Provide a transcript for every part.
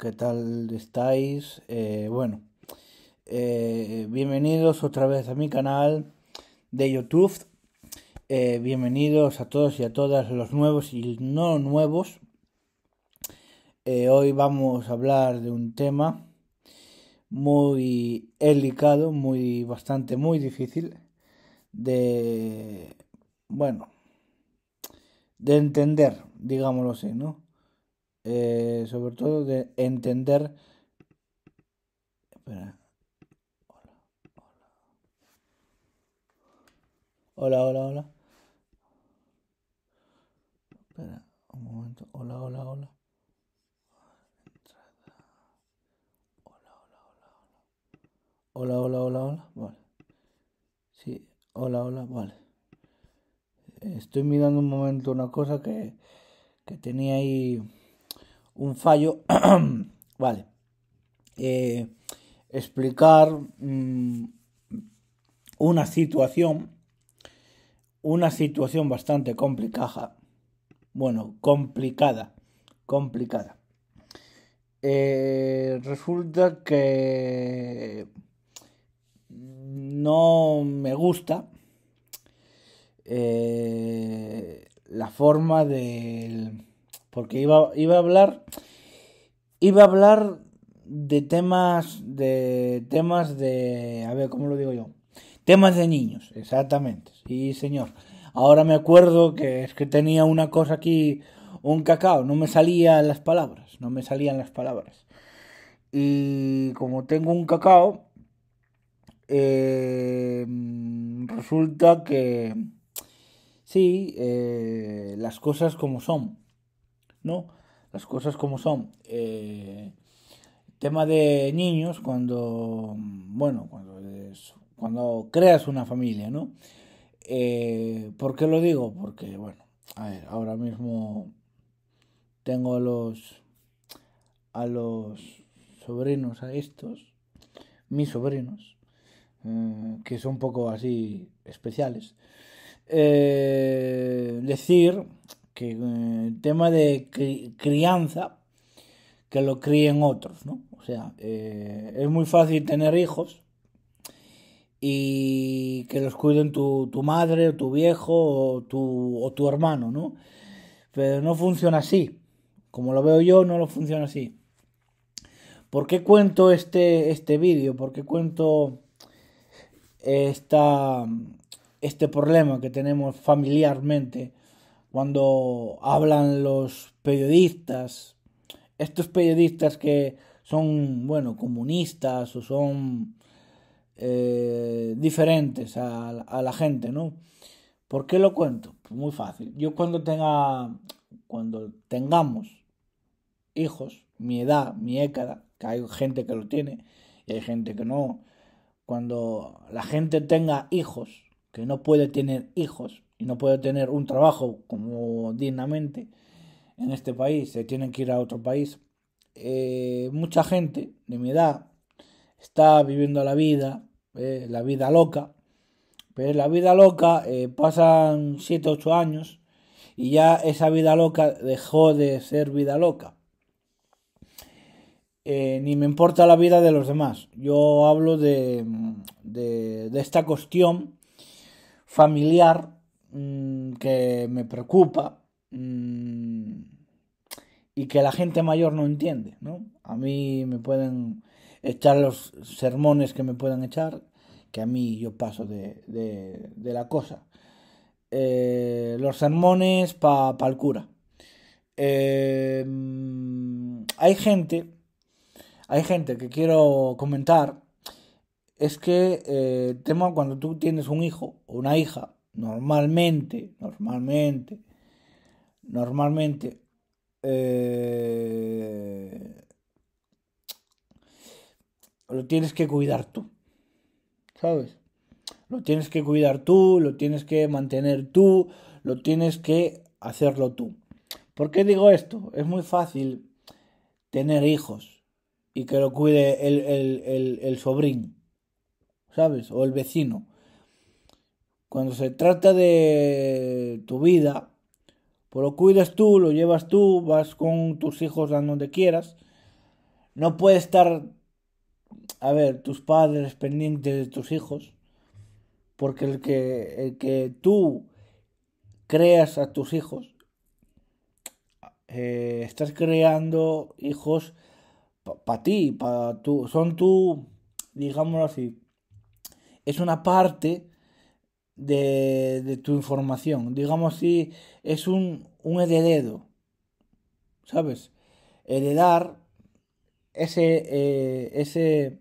¿Qué tal estáis? Eh, bueno, eh, bienvenidos otra vez a mi canal de YouTube. Eh, bienvenidos a todos y a todas los nuevos y no nuevos. hoy vamos a hablar de un tema muy delicado, muy bastante, muy difícil de, bueno, de entender, digámoslo así, ¿no? Eh, sobre todo de entender... Espera. Hola, hola. Hola, hola, hola. Espera, un momento. Hola, hola, hola. Hola, hola, hola, hola. Vale. Sí, hola, hola, vale. Estoy mirando un momento una cosa que, que tenía ahí un fallo, vale, eh, explicar mm, una situación, una situación bastante complicada, bueno, complicada, complicada. Eh, resulta que no me gusta eh, la forma del porque iba, a hablar iba a hablar de temas de temas de a ver cómo lo digo yo temas de niños exactamente sí señor ahora me acuerdo que es que tenía una cosa aquí un cacao no me salían las palabras no me salían las palabras y como tengo un cacao em, resulta que sí eh, las cosas como son ¿no? Las cosas como son. Eh, tema de niños, cuando, bueno, cuando, creas una familia, ¿no? Eh, ¿Por qué lo digo? Porque, bueno, a ver, ahora mismo tengo a los, a los sobrinos, a estos, mis sobrinos, eh, que son un poco así especiales. Eh, decir que eh, tema de crianza, que lo críen otros, ¿no? O sea, eh, es muy fácil tener hijos y que los cuiden tu, madre o tu viejo o tu, hermano, ¿no? Pero no funciona así. Como lo veo yo, no lo funciona así. ¿Por qué cuento este, este vídeo? ¿Por qué cuento esta, este problema que tenemos familiarmente cuando hablan los periodistas, estos periodistas que son, bueno, comunistas o son eh, diferentes a, la gente, ¿no? ¿Por qué lo cuento? Pues muy fácil. Yo cuando tenga, cuando tengamos hijos, mi edad, mi década, que hay gente que lo tiene y hay gente que no, cuando la gente tenga hijos, que no puede tener hijos y no puede tener un trabajo como dignamente en este país, se tienen que ir a otro país. Eh, mucha gente de mi edad está viviendo la vida, eh, la vida loca, pero la vida loca eh, pasan 7, 8 años y ya esa vida loca dejó de ser vida loca. ni me importa la vida de los demás. Yo hablo de esta cuestión familiar Mm, que me preocupa mm, y que la gente mayor no entiende, A mí me pueden echar los sermones que me puedan echar, que a mí yo paso de, la cosa. Eh, los sermones para pa el cura. Eh, mm, hay gente, hay gente que quiero comentar, es que eh, tema cuando tú tienes un hijo o una hija, normalmente, normalmente, normalmente, eh, lo tienes que cuidar tú, ¿sabes? Lo tienes que cuidar tú, lo tienes que mantener tú, lo tienes que hacerlo tú. ¿Por qué digo esto? Es muy fácil tener hijos y que lo cuide el, el, el sobrino, ¿sabes? O el vecino. Cuando se trata de tu vida, pues lo cuidas tú, lo llevas tú, vas con tus hijos a donde quieras. No puede estar, a ver, tus padres pendientes de tus hijos, porque el que, que tú creas a tus hijos, eh, estás creando hijos para ti, para tu, son tú, digámoslo así, es una parte de, tu información. Digamos si es un, un heredero, ¿sabes? Heredar ese, eh, ese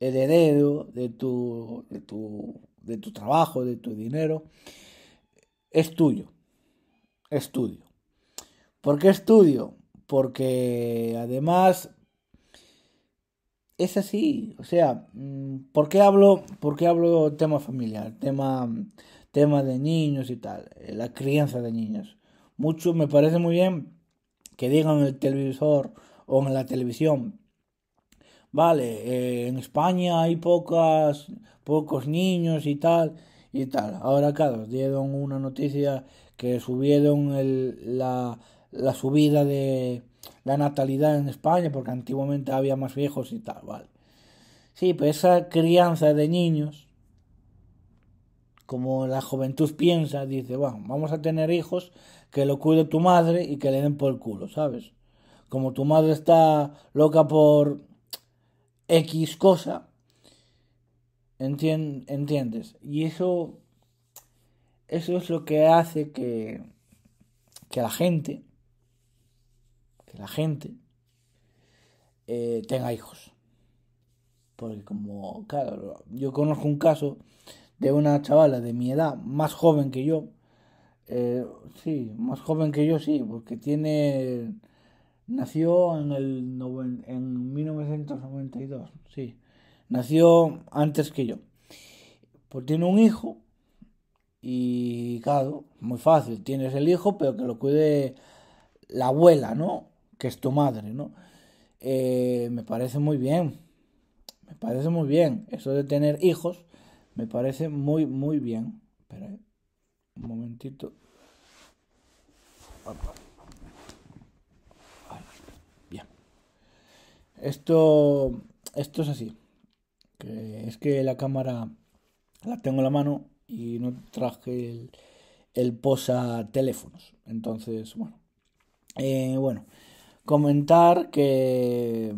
heredero de tu, de, tu, de tu trabajo, de tu dinero, es tuyo. Es tuyo. ¿Por qué es tuyo? Porque además es así, o sea, mm, ¿por qué hablo, hablo tema familiar, tema, tema de niños y tal, eh, la crianza de niños? Mucho me parece muy bien que digan en el televisor o en la televisión, vale, eh, en España hay pocas, pocos niños y tal, y tal. Ahora, claro, dieron una noticia que subieron el, la, la subida de la natalidad en España, porque antiguamente había más viejos y tal, vale. Sí, pero esa crianza de niños, como la juventud piensa, dice, bueno, vamos a tener hijos que lo cuide tu madre y que le den por el culo, ¿sabes? Como tu madre está loca por X cosa, ¿entiendes? Y eso, eso es lo que hace que, que la gente la gente eh, tenga hijos. Porque como, claro, yo conozco un caso de una chavala de mi edad, más joven que yo, eh, sí, más joven que yo sí, porque tiene, nació en el en 1992, sí, nació antes que yo. Pues tiene un hijo y claro, muy fácil, tienes el hijo, pero que lo cuide la abuela, ¿no? que es tu madre, ¿no? Eh, me parece muy bien, me parece muy bien. Eso de tener hijos me parece muy, muy bien. Espera, eh, un momentito. Bien. Esto, esto es así. es que la cámara la tengo en la mano y no traje el, el posa teléfonos. Entonces, bueno. Eh, bueno, comentar que,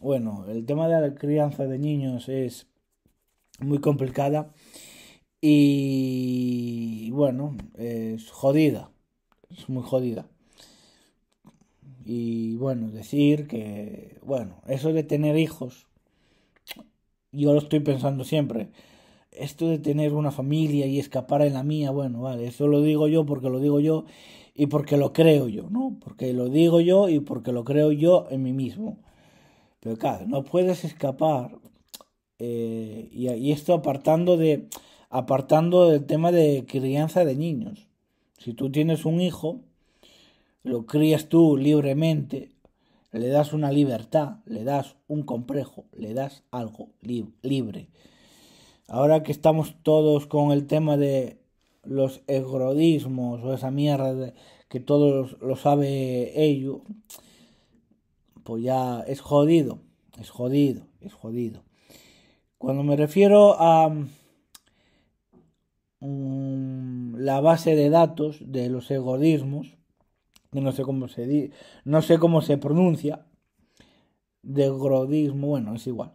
bueno, el tema de la crianza de niños es muy complicada y, bueno, es jodida, es muy jodida. Y bueno, decir que, bueno, eso de tener hijos, yo lo estoy pensando siempre. Esto de tener una familia y escapar en la mía, bueno, vale, eso lo digo yo porque lo digo yo y porque lo creo yo, ¿no? Porque lo digo yo y porque lo creo yo en mí mismo. Pero claro, no puedes escapar. Eh, y, esto apartando de apartando del tema de crianza de niños. Si tú tienes un hijo, lo crías tú libremente, le das una libertad, le das un complejo, le das algo libre. Ahora que estamos todos con el tema de los egrodismos o esa mierda que todos lo sabe ello, pues ya es jodido, es jodido, es jodido. Cuando me refiero a mm, la base de datos de los egrodismos, que no sé cómo se di, no sé cómo se pronuncia, de egrodismo, bueno, es igual.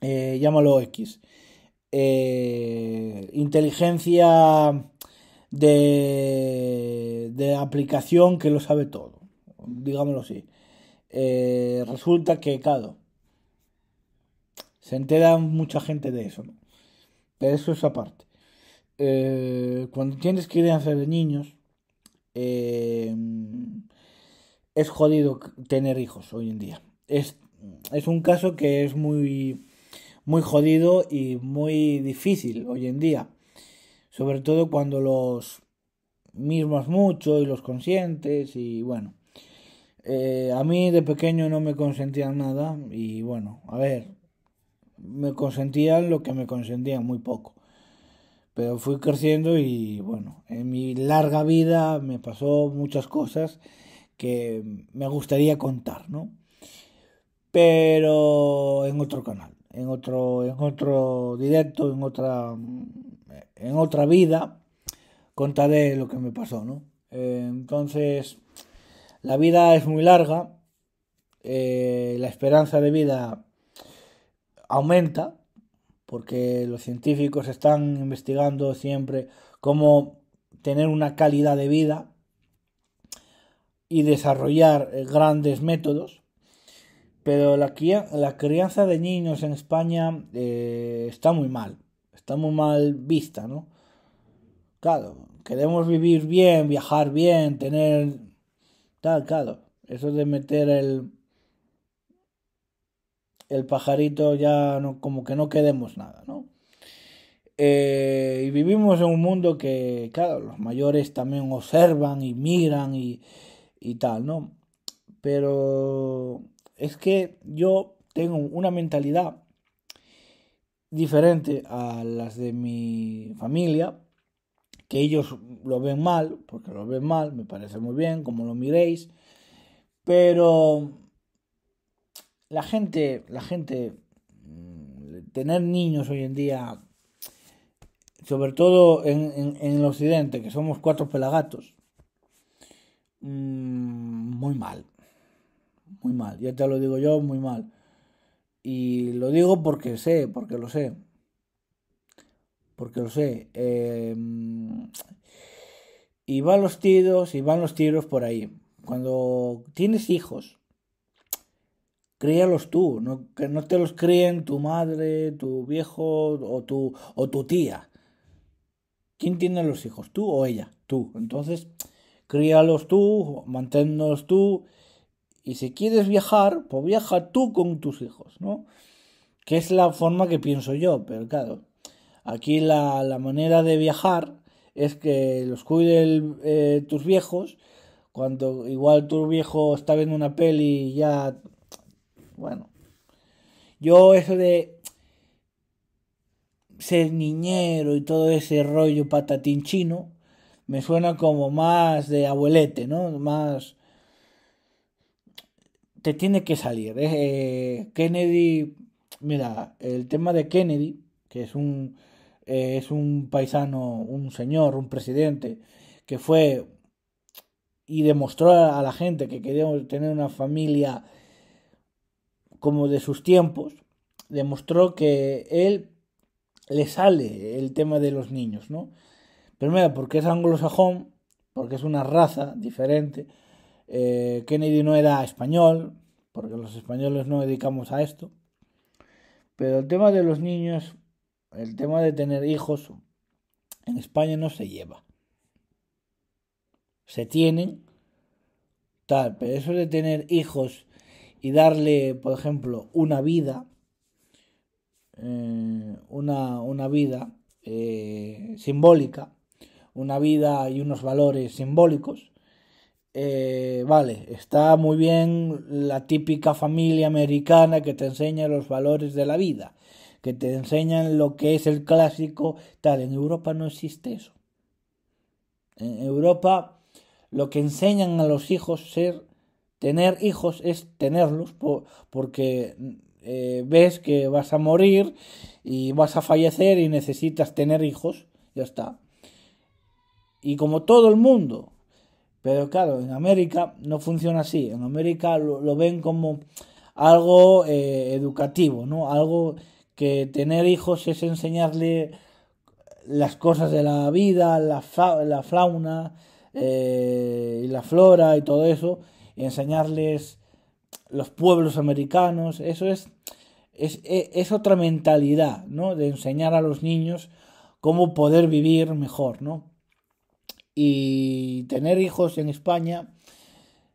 Eh, llámalo X. Eh, inteligencia de, de, aplicación que lo sabe todo, digámoslo así. Eh, resulta que, claro, se entera mucha gente de eso, Pero eso es aparte. Eh, cuando tienes hacer de niños, es jodido tener hijos hoy en día. Es, es un caso que es muy muy jodido y muy difícil hoy en día. Sobre todo cuando los mismos mucho y los conscientes y bueno. Eh, a mí de pequeño no me consentían nada y bueno, a ver, me consentían lo que me consentían, muy poco. Pero fui creciendo y bueno, en mi larga vida me pasó muchas cosas que me gustaría contar, ¿no? Pero en otro canal en otro, en otro directo, en otra, en otra vida, contaré lo que me pasó, ¿no? Eh, entonces, la vida es muy larga, eh, la esperanza de vida aumenta, porque los científicos están investigando siempre cómo tener una calidad de vida y desarrollar grandes métodos pero la, crianza de niños en España eh, está muy mal, está muy mal vista, ¿no? Claro, queremos vivir bien, viajar bien, tener tal, claro. Eso de meter el el pajarito ya no, como que no queremos nada, ¿no? Eh, y vivimos en un mundo que, claro, los mayores también observan y miran y, y tal, ¿no? Pero es que yo tengo una mentalidad diferente a las de mi familia, que ellos lo ven mal, porque lo ven mal, me parece muy bien, como lo miréis, pero la gente, la gente, mm, tener niños hoy en día, sobre todo en, en el occidente, que somos cuatro pelagatos, mm, muy mal, muy mal. Ya te lo digo yo, muy mal. Y lo digo porque sé, porque lo sé. Porque lo sé. Em, y van los tiros, y van los tiros por ahí. Cuando tienes hijos, críalos tú, no, que no te los críen tu madre, tu viejo o tu, o tu tía. ¿Quién tiene los hijos? ¿Tú o ella? Tú. Entonces, críalos tú, manténlos tú y si quieres viajar, pues viaja tú con tus hijos, ¿no? Que es la forma que pienso yo, pero claro, aquí la, manera de viajar es que los cuiden eh, tus viejos, cuando igual tu viejo está viendo una peli y ya, bueno, yo eso de ser niñero y todo ese rollo patatín chino, me suena como más de abuelete, ¿no? Más tiene que salir. Eh, Kennedy, mira, el tema de Kennedy, que es un, eh, es un paisano, un señor, un presidente, que fue y demostró a la gente que quería tener una familia como de sus tiempos, demostró que él le sale el tema de los niños, ¿no? mira porque es anglosajón, porque es una raza diferente, eh, Kennedy no era español, porque los españoles no dedicamos a esto. Pero el tema de los niños, el tema de tener hijos, en España no se lleva. Se tienen, tal, pero eso de tener hijos y darle, por ejemplo, una vida, eh, una, vida eh, simbólica, una vida y unos valores simbólicos, eh, vale, está muy bien la típica familia americana que te enseña los valores de la vida, que te enseñan lo que es el clásico tal. En Europa no existe eso. En Europa lo que enseñan a los hijos ser, tener hijos es tenerlos, porque eh, ves que vas a morir y vas a fallecer y necesitas tener hijos, ya está. Y como todo el mundo pero claro, en América no funciona así. En América lo, ven como algo eh, educativo, ¿no? Algo que tener hijos es enseñarle las cosas de la vida, la, la fauna eh, y la flora y todo eso, y enseñarles los pueblos americanos. Eso es, es, e, es, otra mentalidad, ¿no? De enseñar a los niños cómo poder vivir mejor, ¿no? y tener hijos en España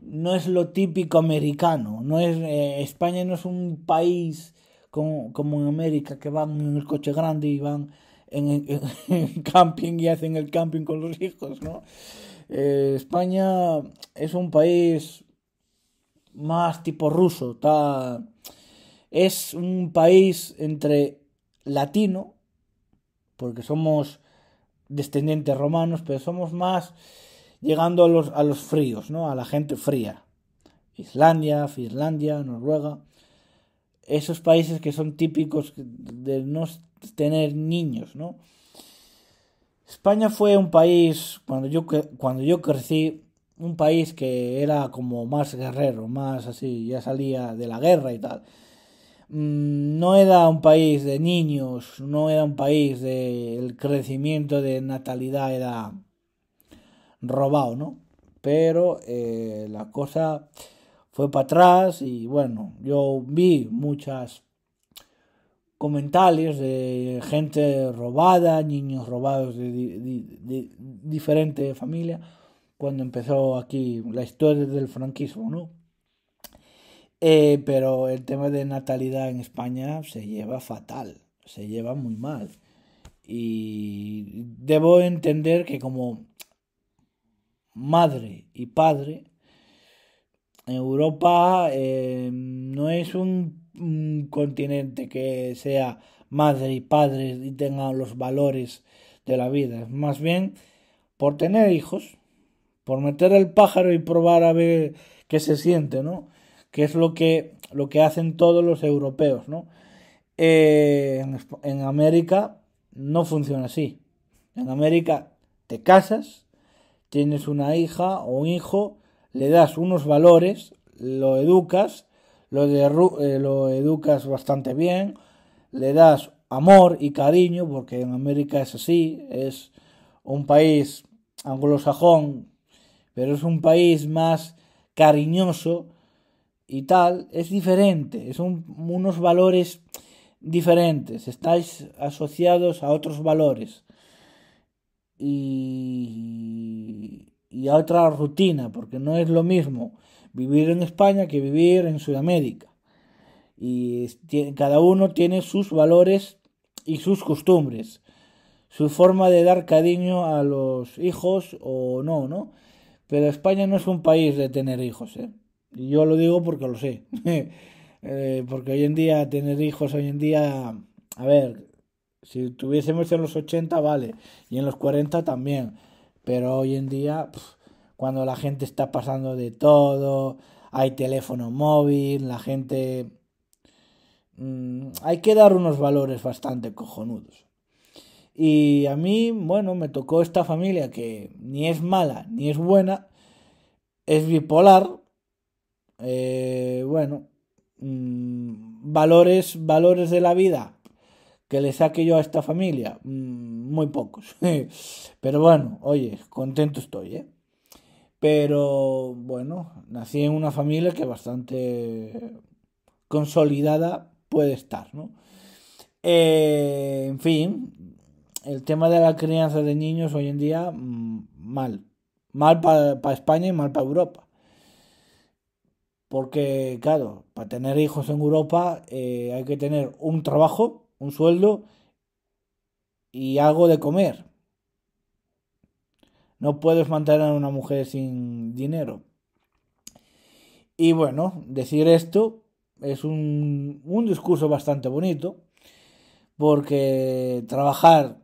no es lo típico americano, no es eh, España no es un país como, en América que van en el coche grande y van en, camping y hacen el camping con los hijos, ¿no? Eh, España es un país más tipo ruso, está es un país entre latino, porque somos descendientes romanos, pero somos más llegando a los, a los fríos, ¿no? A la gente fría. Islandia, Finlandia, Noruega. Esos países que son típicos de no tener niños, ¿no? España fue un país, cuando yo, cuando yo crecí, un país que era como más guerrero, más así, ya salía de la guerra y tal. Mm, no era un país de niños, no era un país de el crecimiento de natalidad era robado, ¿no? Pero eh, la cosa fue para atrás y bueno, yo vi muchas comentarios de gente robada, niños robados de, diferentes de diferente familia, cuando empezó aquí la historia del franquismo, ¿no? Eh, pero el tema de natalidad en España se lleva fatal, se lleva muy mal. Y debo entender que como madre y padre, Europa eh, no es un, un, continente que sea madre y padre y tenga los valores de la vida. Más bien, por tener hijos, por meter el pájaro y probar a ver qué se siente, ¿no? que es lo que, lo que hacen todos los europeos, ¿no? Eh, en, América no funciona así. En América te casas, tienes una hija o un hijo, le das unos valores, lo educas, eh, lo educas bastante bien, le das amor y cariño, porque en América es así, es un país anglosajón, pero es un país más cariñoso y tal es diferente, son unos valores diferentes, estáis asociados a otros valores y, a otra rutina, porque no es lo mismo vivir en España que vivir en Sudamérica. Y cada uno tiene sus valores y sus costumbres, su forma de dar cariño a los hijos o no, ¿no? Pero España no es un país de tener hijos, ¿eh? yo lo digo porque lo sé. Eh, porque hoy en día, tener hijos hoy en día, a ver, si tuviésemos en los 80, vale, y en los 40 también. Pero hoy en día, cuando la gente está pasando de todo, hay teléfono móvil, la gente... Mm, hay que dar unos valores bastante cojonudos. Y a mí, bueno, me tocó esta familia que ni es mala ni es buena, es bipolar, eh, bueno, mm, valores, valores de la vida que le saque yo a esta familia, mm, muy pocos. Pero bueno, oye, contento estoy, ¿eh? Pero bueno, nací en una familia que bastante consolidada puede estar, ¿no? Eh, en fin, el tema de la crianza de niños hoy en día, mm, mal. Mal para España y mal para Europa. Porque, claro, para tener hijos en Europa eh, hay que tener un trabajo, un sueldo y algo de comer. No puedes mantener a una mujer sin dinero. Y bueno, decir esto es un, discurso bastante bonito, porque trabajar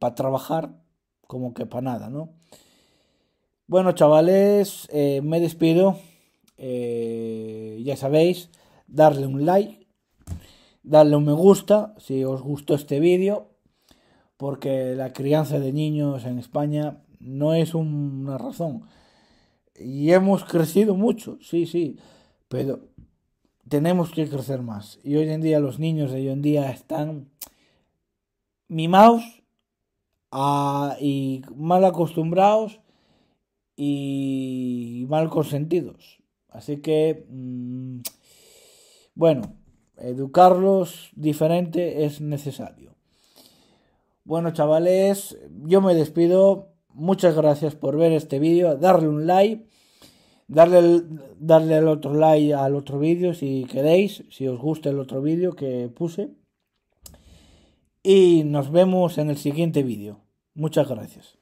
para trabajar, como que para nada, ¿no? Bueno, chavales, eh, me despido. Eh, ya sabéis, darle un like, darle un me gusta si os gustó este vídeo, porque la crianza de niños en España no es una razón. Y hemos crecido mucho, sí, sí, pero tenemos que crecer más. Y hoy en día los niños de hoy en día están mimados y mal acostumbrados y mal consentidos. Así que, mm, bueno, educarlos diferente es necesario. Bueno, chavales, yo me despido. Muchas gracias por ver este vídeo. Darle un like. Darle darle el otro like al otro vídeo si queréis. Si os gusta el otro vídeo que puse. Y nos vemos en el siguiente vídeo. Muchas gracias.